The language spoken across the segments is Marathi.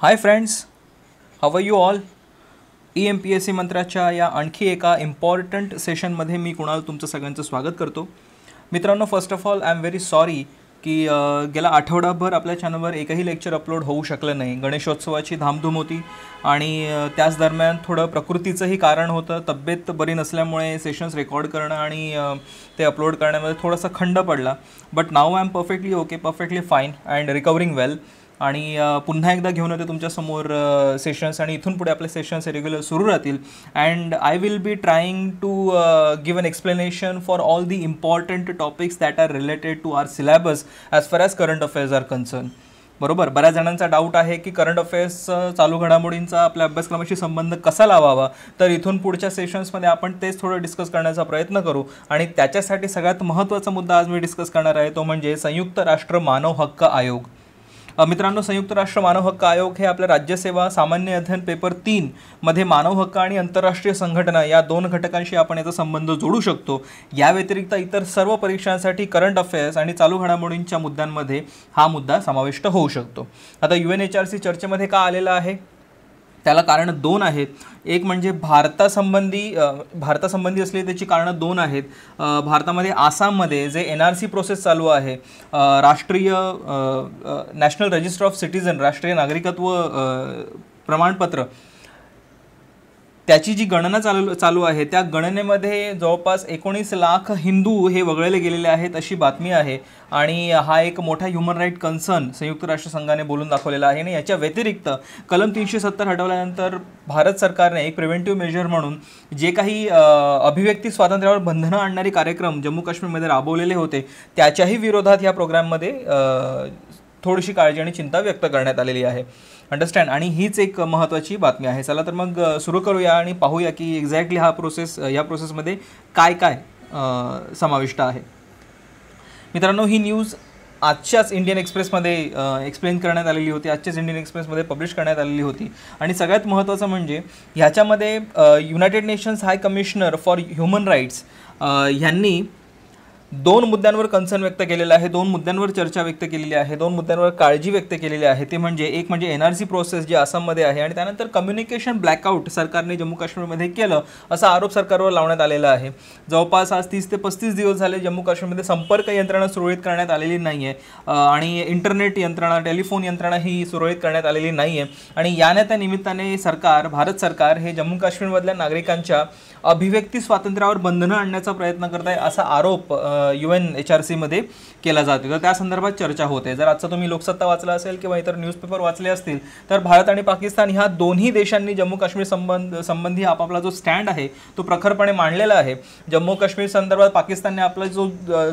High friends have you all E M P S C मंत्राच्या या आणखी एका इम्पॉर्टंट सेशनमध्ये मी कुणाल तुमचं सगळ्यांचं स्वागत करतो मित्रांनो first of all I am very sorry की गेला आठवडाभर आपल्या चॅनलवर एकही लेक्चर अपलोड होऊ शकलं नाही गणेशोत्सवाची धामधूम होती आणि त्याच दरम्यान थोडं प्रकृतीचंही कारण होतं तब्येत बरी नसल्यामुळे सेशन्स रेकॉर्ड करणं आणि ते अपलोड करण्यामध्ये थोडासा खंड पडला but now I am perfectly okay perfectly fine and recovering well आणि पुन्हा एकदा घेऊन येतो तुमच्यासमोर सेशन्स आणि इथून पुढे आपले सेशन्स रेग्युलर सुरू राहतील and I will be trying to give an explanation for all the important topics that are related to our syllabus as far as current affairs are concern बरोबर बऱ्याच जणांचा डाऊट आहे की करंट अफेअर्स चालू घडामोडींचा आपल्या अभ्यासक्रमाशी संबंध कसा लावावा तर इथून पुढच्या सेशन्समध्ये आपण तेच थोडं डिस्कस करण्याचा प्रयत्न करू आणि त्याच्यासाठी सगळ्यात महत्त्वाचा मुद्दा आज मी डिस्कस करणार आहे तो म्हणजे संयुक्त राष्ट्र मानव हक्क आयोग मित्रांनो संयुक्त राष्ट्र मानव हक्क आयोग हे आपल्या राज्यसेवा सामान्य अध्ययन पेपर तीन मध्ये मानव हक्क आणि आंतरराष्ट्रीय संघटना या दोन घटकांशी आपण याचा संबंध जोडू शकतो या व्यतिरिक्त इतर सर्व परीक्षांसाठी करंट अफेअर्स आणि चालू घडामोडींच्या मुद्द्यांमध्ये हा मुद्दा समाविष्ट होऊ शकतो आता U N H R C चर्चेमध्ये का आलेला आहे त्याला कारण दोन आहेत एक म्हणजे भारतासंबंधी भारतासंबंधी असलेली त्याची कारणं दोन आहेत भारतामध्ये आसाममध्ये जे एन आर सी प्रोसेस चालू आहे राष्ट्रीय नॅशनल रजिस्टर ऑफ सिटीजन राष्ट्रीय नागरिकत्व प्रमाणपत्र त्याची जी गणना चालू चालू आहे त्या गणनेमध्ये जवळपास एकोणीस लाख हिंदू हे वगळले गेलेले आहेत अशी बातमी आहे आणि हा एक मोठा ह्युमन राईट कन्सर्न संयुक्त राष्ट्रसंघाने बोलून दाखवलेला आहे आणि याच्या व्यतिरिक्त कलम तीनशे सत्तर हटवल्यानंतर भारत सरकारने एक प्रिव्हेंटिव्ह मेजर म्हणून जे काही अभिव्यक्ती स्वातंत्र्यावर बंधनं आणणारे कार्यक्रम जम्मू काश्मीरमध्ये राबवलेले होते त्याच्याही विरोधात या प्रोग्राममध्ये थोडीशी काळजी आणि चिंता व्यक्त करण्यात आलेली आहे अंडरस्टँड आणि हीच एक महत्त्वाची बातमी आहे चला तर मग सुरू करूया आणि पाहूया की एक्झॅक्टली हा प्रोसेस या प्रोसेसमध्ये काय काय समाविष्ट आहे मित्रांनो ही न्यूज आजच्याच इंडियन एक्सप्रेसमध्ये एक्सप्लेन करण्यात आलेली होती आजच्याच इंडियन एक्सप्रेसमध्ये पब्लिश करण्यात आलेली होती आणि सगळ्यात महत्त्वाचं म्हणजे ह्याच्यामध्ये United Nations High Commissioner for Human Rights ह्यांनी दोन मुद्द्यांवर कन्सर्न व्यक्त केलेला आहे दोन मुद्द्यांवर चर्चा व्यक्त केलेली आहे दोन मुद्द्यांवर काळजी व्यक्त केलेली आहे ते म्हणजे एक म्हणजे एन आर सी प्रोसेस जी आसाममध्ये आहे आणि त्यानंतर कम्युनिकेशन ब्लॅकआउट सरकारने जम्मू काश्मीरमध्ये केलं असा आरोप सरकारवर लावण्यात आलेला आहे जवळपास आज तीस ते पस्तीस दिवस झाले जम्मू काश्मीरमध्ये संपर्क यंत्रणा सुरळीत करण्यात आलेली नाही आहे आणि इंटरनेट यंत्रणा टेलिफोन यंत्रणा ही सुरळीत करण्यात आलेली नाही आहे आणि याने त्या निमित्ताने सरकार भारत सरकार हे जम्मू काश्मीरमधल्या नागरिकांच्या अभिव्यक्ती स्वातंत्र्यावर बंधनं आणण्याचा प्रयत्न करत आहे असा आरोप यू एन एच आर सीमध्ये केला जातो तर त्या संदर्भात चर्चा होते जर आजचा तुम्ही लोकसत्ता वाचला असेल किंवा इतर न्यूजपेपर वाचले असतील तर भारत आणि पाकिस्तान ह्या दोन्ही देशांनी जम्मू काश्मीर संबंध संबंधी आपापला जो स्टँड आहे तो प्रखरपणे मांडलेला आहे जम्मू काश्मीर संदर्भात पाकिस्तानने आपला जो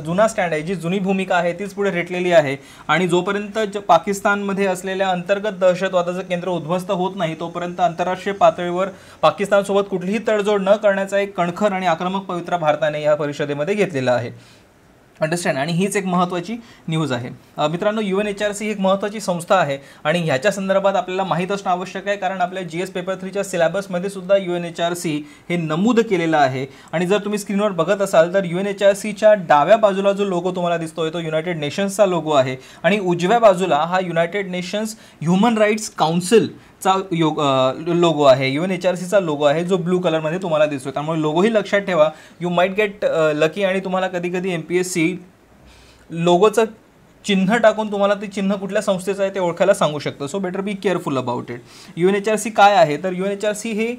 जुना स्टँड आहे जी जुनी भूमिका आहे तीच पुढे रेटलेली आहे आणि जोपर्यंत ज पाकिस्तानमध्ये असलेल्या अंतर्गत दहशतवादाचं केंद्र उद्ध्वस्त होत नाही तोपर्यंत आंतरराष्ट्रीय पातळीवर पाकिस्तानसोबत कुठलीही तडजोड न करण्याचा एक कणखर आणि आक्रमक पवित्रा भारताने या परिषदेमध्ये घेतलेला आहे अंडरस्टँड आणि हीच एक महत्त्वाची न्यूज आहे मित्रांनो U N H R C एक महत्त्वाची संस्था आहे आणि ह्याच्या संदर्भात आपल्याला माहीत असणं आवश्यक आहे कारण आपल्या जी एस पेपर थ्रीच्या सिलेबसमध्ये सुद्धा U N H R C हे नमूद केलेलं आहे आणि जर तुम्ही स्क्रीनवर बघत असाल तर यू एन एच आर सीच्या डाव्या बाजूला जो लोगो तुम्हाला दिसतोय तो युनायटेड नेशन्सचा लोगो आहे आणि उजव्या बाजूला हा United Nations Human Rights Council चा योग लोगो आहे इवन एच आर सीचा लोगो आहे जो ब्लू कलरमध्ये तुम्हाला दिसतो त्यामुळे लोगोही लक्षात ठेवा यू माईट गेट लकी आणि तुम्हाला कधी कधी एम पी एस सी लोगोचं चिन्ह टाकून तुम्हाला ते चिन्ह कुठल्या संस्थेचं आहे ते ओळखायला सांगू शकतं so better be careful about it U N H R C काय आहे तर U N H R C हे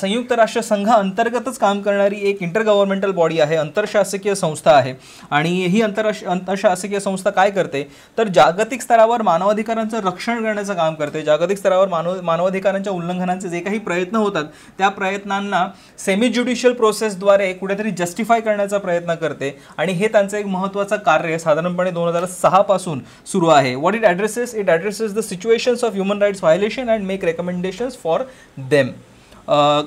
संयुक्त राष्ट्रसंघाअंतर्गतच काम करणारी एक इंटर गव्हर्नमेंटल बॉडी आहे आंतरशासकीय संस्था आहे आणि ही अंतरराष्ट्र आंतरशासकीय संस्था काय करते तर जागतिक स्तरावर मानवाधिकारांचं रक्षण करण्याचं काम करते जागतिक स्तरावर मानव मानवाधिकारांच्या उल्लंघनाचे जे काही प्रयत्न होतात त्या प्रयत्नांना सेमी ज्युडिशियल प्रोसेसद्वारे कुठेतरी जस्टिफाय करण्याचा प्रयत्न करते आणि हे त्यांचं एक महत्त्वाचं कार्य साधारणपणे दोन हजार सहा सहापासून सुरू आहे what it addresses it addresses the situations of human rights violation and make recommendations for them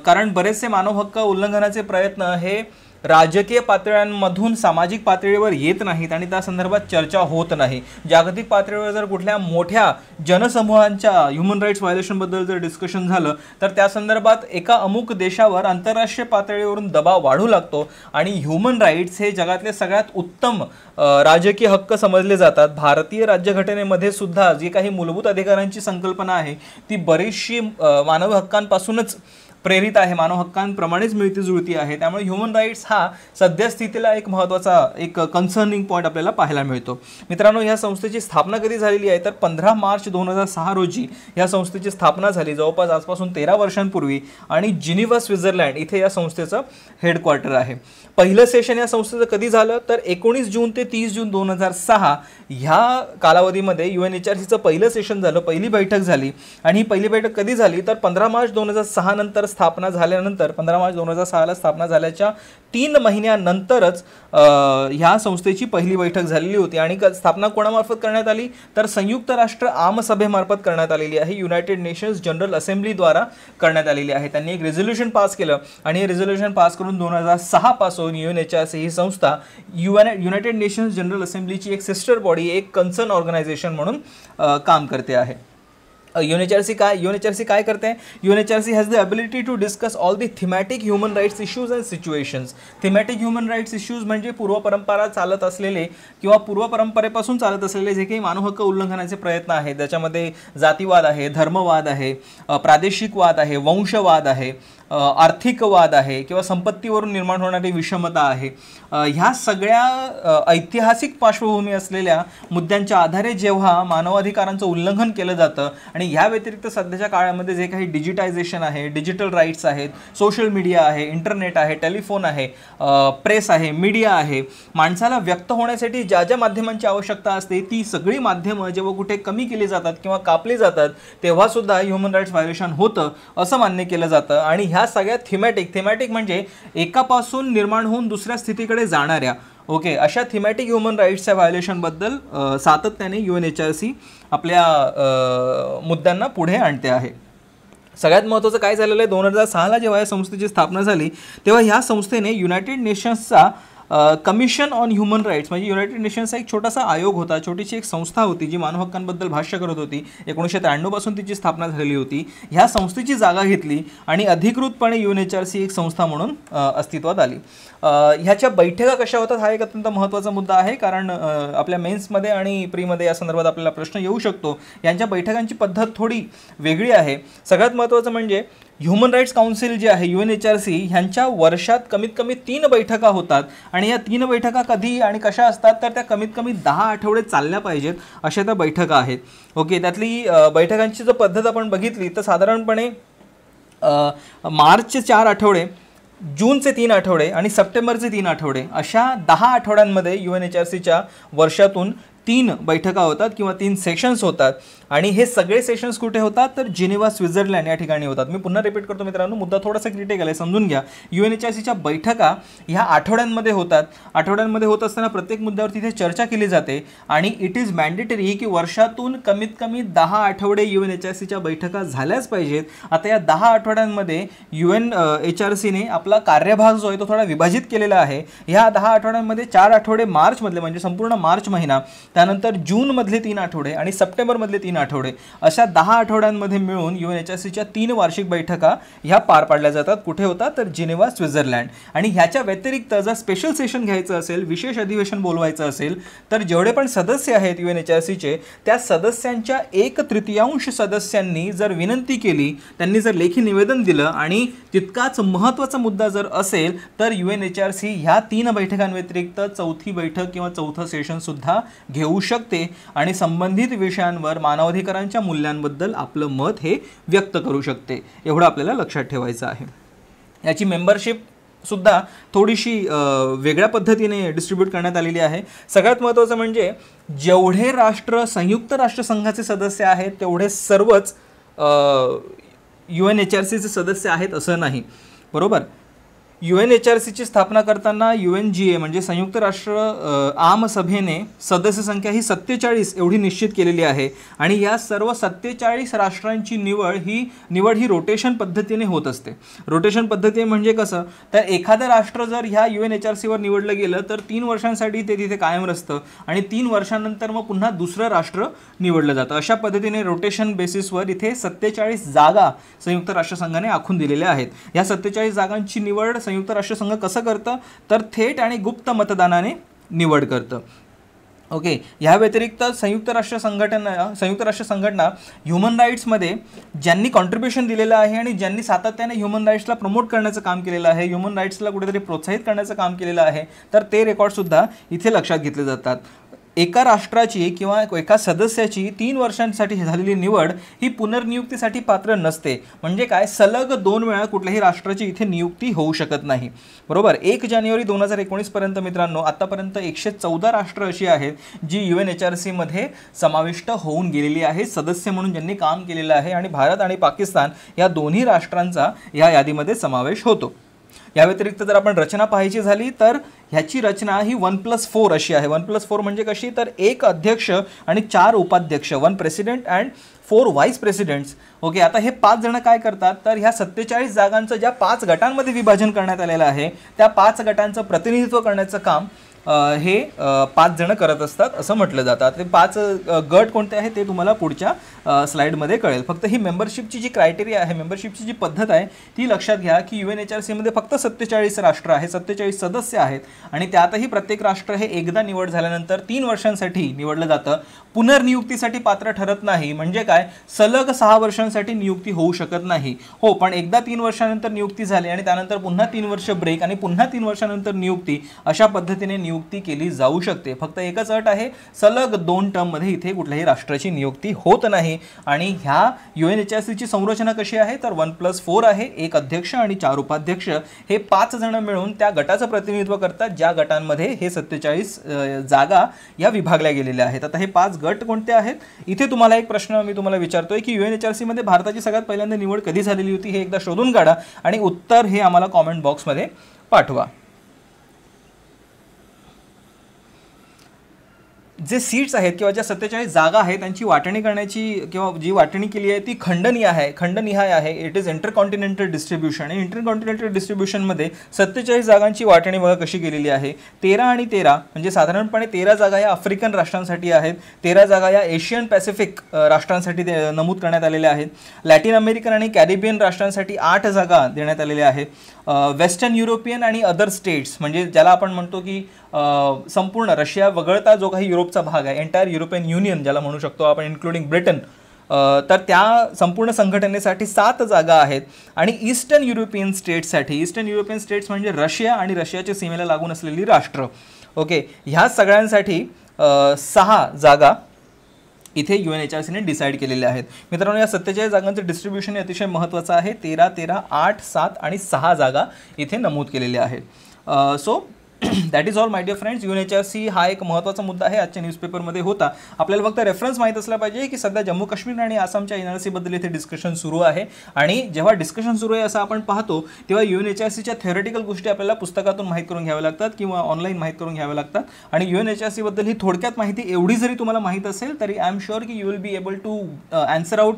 कारण बरेचसे मानव हक्क उल्लंघनाचे प्रयत्न हे राजकीय पातळ्यांमधून सामाजिक पातळीवर येत नाहीत आणि त्या संदर्भात चर्चा होत नाही जागतिक पातळीवर जर कुठल्या मोठ्या जनसमूहांच्या ह्युमन राईट्स व्हायलेशनबद्दल जर डिस्कशन झालं तर त्या संदर्भात एका अमुक देशावर आंतरराष्ट्रीय पातळीवरून दबाव वाढू लागतो आणि ह्युमन राईट्स हे जगातले सगळ्यात उत्तम राजकीय हक्क समजले जातात भारतीय राज्यघटनेमध्ये सुद्धा जी काही मूलभूत अधिकारांची संकल्पना आहे ती बरीचशी मानव हक्कांपासूनच प्रेरित आहे मानव हक्कांप्रमाणेच मिळती जुळती आहे त्यामुळे ह्युमन राईट्स हा सद्यस्थितीला एक महत्त्वाचा एक कन्सर्निंग पॉईंट आपल्याला पाहायला मिळतो मित्रांनो या संस्थेची स्थापना कधी झालेली आहे तर पंधरा मार्च दोन हजार सहा रोजी या संस्थेची स्थापना झाली जवळपास आजपासून तेरा वर्षांपूर्वी आणि जिनिव्हा स्वित्झर्लँड इथे या संस्थेचं हेडक्वार्टर आहे पहिलं सेशन या संस्थेचं कधी झालं तर एकोणीस जून ते तीस जून दोन हजार सहा ह्या कालावधीमध्ये यू एन एच आर सीचं पहिलं सेशन झालं पहिली बैठक झाली आणि ही पहिली बैठक कधी झाली तर पंधरा मार्च दोन हजार सहा नंतर स्थापना झाल्यानंतर पंधरा मार्च दोन हजार सहाला स्थापना झाल्याच्या तीन महिन्यानंतरच ह्या संस्थेची पहिली बैठक झालेली होती आणि स्थापना कोणामार्फत करण्यात आली तर संयुक्त राष्ट्र आमसभेमार्फत करण्यात आलेली आहे युनायटेड नेशन्स जनरल असेंब्लीद्वारा करण्यात आलेली आहे त्यांनी एक रेझोल्युशन पास केलं आणि हे रेझोल्युशन पास करून दोन हजार सहापासून यू एन एच ही संस्था U N United Nations general असेंब्लीची एक सिस्टर बॉडी एक कन्सर्न ऑर्गनायझेशन म्हणून काम करते आहे यूनिचर्सी काय यूनिचर्सी काय करते हैं has has the ability to discuss all the thematic human rights issues and situations thematic human rights issues म्हणजे पूर्व परंपरा चालत असलेले किंवा पूर्व परंपरेपासून चालत असलेले जे काही मानवहक्क उल्लंघनाचे प्रयत्न आहेत ज्याच्यामध्ये जातीवाद आहे धर्मवाद आहे प्रादेशिकवाद आहे वंशवाद आहे आर्थिक वाद आहे किंवा संपत्तीवरून निर्माण होणारी विषमता आहे ह्या सगळ्या ऐतिहासिक पार्श्वभूमी असलेल्या मुद्द्यांच्या आधारे जेव्हा मानवाधिकारांचं उल्लंघन केलं जातं आणि ह्या व्यतिरिक्त सध्याच्या काळामध्ये जे काही डिजिटायझेशन आहे डिजिटल राईट्स आहेत सोशल मीडिया आहे इंटरनेट आहे टेलिफोन आहे प्रेस आहे मीडिया आहे माणसाला व्यक्त होण्यासाठी ज्या ज्या माध्यमांची आवश्यकता असते ती सगळी माध्यमं जेव्हा कुठे कमी केली जातात किंवा कापली जातात तेव्हासुद्धा ह्युमन राईट्स व्हायोलेशन होतं असं मान्य केलं जातं आणि ह्या सगळ्या थिमॅटिक थिमॅटिक म्हणजे एकापासून निर्माण होऊन दुसऱ्या स्थितीकडे जाणाऱ्या ओके अशा थिमॅटिक ह्युमन राईट्सच्या व्हायोलेशनबद्दल सातत्याने U N H R C आपल्या मुद्द्यांना पुढे आणते आहे सगळ्यात महत्त्वाचं काय झालेलं आहे दोन हजार सहाला जेव्हा या संस्थेची स्थापना झाली तेव्हा ह्या संस्थेने युनायटेड नेशन्सचा कमिशन ऑन ह्युमन राईट्स म्हणजे युनायटेड नेशन्सचा एक छोटासा आयोग होता छोटीशी एक संस्था होती जी मानव भाष्य करत होती एकोणीसशे त्र्याण्णवपासून तिची स्थापना झालेली होती ह्या संस्थेची जागा घेतली आणि अधिकृतपणे यू एच आर सी एक संस्था म्हणून अस्तित्वात आली ह्याच्या बैठका कशा होतात हा एक अत्यंत महत्त्वाचा मुद्दा आहे कारण आपल्या मेन्समध्ये आणि प्रीमध्ये या संदर्भात आपल्याला प्रश्न येऊ शकतो यांच्या बैठकांची पद्धत थोडी वेगळी आहे सगळ्यात महत्त्वाचं म्हणजे ह्युमन राईट्स काउन्सिल जे आहे U N H R C ह्यांच्या वर्षात कमीत कमी तीन बैठका होतात आणि या तीन बैठका कधी आणि कशा असतात तर त्या कमीत कमी दहा आठवडे चालल्या पाहिजेत अशा त्या बैठका आहेत ओके त्यातली बैठकांची जर पद्धत आपण बघितली तर साधारणपणे मार्चचे चार आठवडे जूनचे तीन आठवडे आणि सप्टेंबरचे तीन आठवडे अशा दहा आठवड्यांमध्ये यू एन एच आर सीच्या वर्षातून तीन बैठका होतात किंवा तीन सेशन्स होतात आणि हे सगळे सेशन्स कुठे होतात तर जिनेवा स्वित्झर्लंड या ठिकाणी होतात मी पुन्हा रिपीट करतो मित्रांनो मुद्दा थोडासा क्रिटिकल आहे समजून घ्या यू एन एच आय सीच्या बैठका ह्या आठवड्यांमध्ये होतात आठवड्यांमध्ये होत असताना प्रत्येक मुद्द्यावर तिथे चर्चा केली जाते आणि इट इज मॅन्डेटरी की वर्षातून कमीत कमी दहा आठवडे यू एन एच आर सीच्या बैठका झाल्याच पाहिजेत आता या दहा आठवड्यांमध्ये यू एन एच आर सीने आपला कार्यभाग जो आहे तो थोडा विभाजित केलेला आहे ह्या दहा आठवड्यांमध्ये चार आठवडे मार्चमधले म्हणजे संपूर्ण मार्च महिना त्यानंतर जूनमधले तीन आठवडे आणि सप्टेंबरमधले तीन तीन आठवडे अशा दहा आठवड्यांमध्ये मिळून यू एन एच तीन वार्षिक बैठका ह्या पार पाडल्या जातात कुठे होतात तर जिनेवा स्वित्झर्लँड आणि ह्याच्या व्यतिरिक्त जर स्पेशल सेशन घ्यायचं असेल विशेष अधिवेशन बोलवायचं असेल तर जेवढे पण सदस्य आहेत यू एन एच आर सीचे त्या सदस्यांच्या एक तृतीयांश सदस्यांनी जर विनंती केली त्यांनी जर लेखी निवेदन दिलं आणि तितकाच महत्त्वाचा मुद्दा जर असेल तर U N H R C ह्या तीन बैठकांव्यतिरिक्त चौथी बैठक किंवा चौथं सुद्धा घेऊ शकते आणि संबंधित विषयांवर मानव मानवाधिकारांच्या मूल्यांबद्दल आपलं मत हे व्यक्त करू शकते एवढं आपल्याला लक्षात ठेवायचं आहे याची मेंबरशिप सुद्धा थोडीशी वेगळ्या पद्धतीने डिस्ट्रीब्यूट करण्यात आलेली आहे सगळ्यात महत्त्वाचं म्हणजे जेवढे राष्ट्र संयुक्त राष्ट्रसंघाचे सदस्य आहेत तेवढे सर्वच यू एन एच आर सीचे सदस्य आहेत असं नाही बरोबर यू एन एच आर सीची स्थापना करताना यू एन जी ए म्हणजे संयुक्त राष्ट्र आमसभेने सदस्य संख्या ही सत्तेचाळीस एवढी निश्चित केलेली आहे आणि या सर्व सत्तेचाळीस राष्ट्रांची निवड ही निवड ही रोटेशन पद्धतीने होत असते रोटेशन पद्धती म्हणजे कसं तर एखादं राष्ट्र जर ह्या यू एन एच आर सीवर निवडलं गेलं तर तीन वर्षांसाठी ते तिथे कायम रस्तं आणि तीन वर्षानंतर मग पुन्हा दुसरं राष्ट्र निवडलं जातं अशा पद्धतीने रोटेशन बेसिसवर इथे सत्तेचाळीस जागा संयुक्त राष्ट्रसंघाने आखून दिलेल्या आहेत ह्या सत्तेचाळीस जागांची निवड संयुक्त राष्ट्रसंघ कसं करतं तर थेट आणि गुप्त मतदानाने निवड करतं ओके okay. ह्या व्यतिरिक्त संयुक्त राष्ट्र संघटना संयुक्त राष्ट्र संघटना ह्युमन राईट्समध्ये ज्यांनी कॉन्ट्रीब्युशन दिलेलं आहे आणि ज्यांनी सातत्याने ह्युमन राईट्सला प्रमोट करण्याचं काम केलेलं आहे ह्युमन राईट्सला कुठेतरी प्रोत्साहित करण्याचं काम केलेलं आहे तर ते रेकॉर्डसुद्धा इथे लक्षात घेतले जातात एका राष्ट्राची किंवा एका सदस्याची तीन वर्षांसाठी झालेली निवड ही पुनर्नियुक्तीसाठी पात्र नसते म्हणजे काय सलग दोन वेळा कुठल्याही राष्ट्राची इथे नियुक्ती होऊ शकत नाही बरोबर एक जानेवारी दोन हजार एकोणीसपर्यंत मित्रांनो आतापर्यंत एकशे चौदा राष्ट्र अशी आहेत जी यू एन एच आर सीमध्ये समाविष्ट होऊन गेलेली आहे सदस्य म्हणून ज्यांनी काम केलेलं आहे आणि भारत आणि पाकिस्तान या दोन्ही राष्ट्रांचा या यादीमध्ये समावेश होतो या व्यतिरिक्त जर आपण रचना पाहायची झाली तर ह्याची रचना ही वन प्लस फोर अशी आहे वन प्लस फोर म्हणजे कशी तर एक अध्यक्ष आणि चार उपाध्यक्ष one president and four vice presidents okay आता हे पाच जण काय करतात तर ह्या सत्तेचाळीस जागांचं ज्या पाच गटांमध्ये विभाजन करण्यात आलेलं आहे त्या पाच गटांचं प्रतिनिधित्व करण्याचं काम हे पाच जण करत असतात असं म्हटलं जातं ते पाच गट कोणते आहेत ते तुम्हाला पुढच्या स्लाईडमध्ये कळेल फक्त ही मेंबरशिपची जी क्रायटेरिया आहे मेंबरशिपची जी पद्धत आहे ती लक्षात घ्या की यू एन एच आर सीमध्ये फक्त सत्तेचाळीस राष्ट्र आहे सत्तेचाळीस सदस्य आहेत आणि त्यातही प्रत्येक राष्ट्र हे एकदा निवड झाल्यानंतर तीन वर्षांसाठी निवडलं जातं पुनर्नियुक्तीसाठी पात्र ठरत नाही म्हणजे काय सलग सहा वर्षांसाठी नियुक्ती होऊ शकत नाही हो पण एकदा तीन वर्षानंतर नियुक्ती झाली आणि त्यानंतर पुन्हा तीन वर्ष ब्रेक आणि पुन्हा तीन वर्षानंतर नियुक्ती अशा पद्धतीने नियुक्ती केली जाऊ शकते फक्त एकच अट आहे सलग दोन टर्ममध्ये इथे कुठल्याही राष्ट्राची नियुक्ती होत नाही आणि ह्या यू एन एच संरचना कशी आहे तर वन प्लस फोर आहे एक अध्यक्ष आणि चार उपाध्यक्ष हे पाच जण मिळून त्या गटाचं प्रतिनिधित्व करतात ज्या गटांमध्ये हे सत्तेचाळीस जागा या विभागल्या गेलेल्या आहेत आता हे पाच गट कोणते आहेत इथे तुम्हाला एक प्रश्न मी तुम्हाला विचारतोय की यू एन एच आर सीमध्ये भारताची सगळ्यात पहिल्यांदा निवड कधी झालेली होती हे एकदा शोधून काढा आणि उत्तर हे आम्हाला कॉमेंट बॉक्समध्ये पाठवा जे सीट्स आहेत किंवा ज्या सत्तेचाळीस जागा आहेत त्यांची वाटणी करण्याची किंवा जी वाटणी केली आहे ती खंडनीय आहे खंडनिहाय आहे इट इज इंटरकॉन्टिनेंटल डिस्ट्रीब्युशन आणि इंटरकॉन्टिनेंटल डिस्ट्रीब्युशनमध्ये सत्तेचाळीस जागांची वाटणी बघा कशी केलेली आहे तेरा आणि तेरा म्हणजे साधारणपणे तेरा जागा या आफ्रिकन राष्ट्रांसाठी आहेत तेरा जागा या एशियन पॅसिफिक राष्ट्रांसाठी नमूद करण्यात आलेल्या आहेत लॅटिन अमेरिकन आणि कॅरिबियन राष्ट्रांसाठी आठ जागा देण्यात आलेल्या आहेत वेस्टर्न युरोपियन आणि अदर स्टेट्स म्हणजे ज्याला आपण म्हणतो की संपूर्ण रशिया वगळता जो काही युरोपचा भाग आहे एंटायर युरोपियन युनियन ज्याला म्हणू शकतो आपण इन्क्लुडिंग ब्रिटन तर त्या संपूर्ण संघटनेसाठी सात जागा आहेत आणि ईस्टर्न युरोपियन स्टेट्ससाठी ईस्टर्न युरोपियन स्टेट्स म्हणजे रशिया आणि रशियाच्या सीमेला लागून असलेली राष्ट्र ओके ह्या सगळ्यांसाठी सहा जागा इथे यू एन एच आर सीने डिसाईड केलेले आहेत मित्रांनो या सत्तेचाळीस जागांचं डिस्ट्रीब्युशन अतिशय महत्त्वाचं आहे तेरा तेरा आठ सात आणि सहा जागा इथे नमूद केलेल्या आहेत so that is all my dear friends UN H R C हा एक महत्त्वाचा मुद्दा आहे आजच्या न्यूजपेपरमध्ये होता आपल्याला फक्त रेफरन्स माहीत असला पाहिजे की सध्या जम्मू काश्मीर आणि आसामच्या एन आर सीबद्दल इथे डिस्कशन सुरू आहे आणि जेव्हा डिस्कशन सुरू आहे असं आपण पाहतो तेव्हा एन एच आर सीच्या थेरटिकल गोष्टी आपल्याला पुस्तकातून माहीत करून घ्याव्या लागतात किंवा ऑनलाईन माहीत करून घ्याव्या लागतात आणि एन एच आर सीबद्दल ही थोडक्यात माहिती एवढी जरी तुम्हाला माहीत असेल तरी आय एम शुअर की you will be able to answer out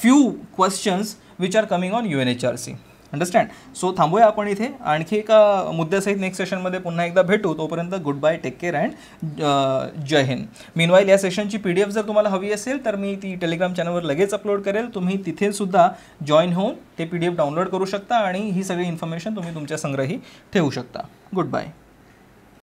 few questions which are coming on U N H R C understand so थांबूया आपण इथे आणखी एका मुद्द्यासहित नेक्स्ट सेशनमध्ये पुन्हा एकदा भेटू तोपर्यंत good bye take care and Jai Hind meanwhile या सेशनची पी डी एफ जर तुम्हाला हवी असेल तर मी ती टेलिग्राम चॅनलवर लगेच अपलोड करेल तुम्ही तिथेसुद्धा जॉईन होऊन ते पी डी एफ डाउनलोड करू शकता आणि ही सगळी इन्फॉर्मेशन तुम्ही तुमच्या संग्रही ठेवू शकता गुड बाय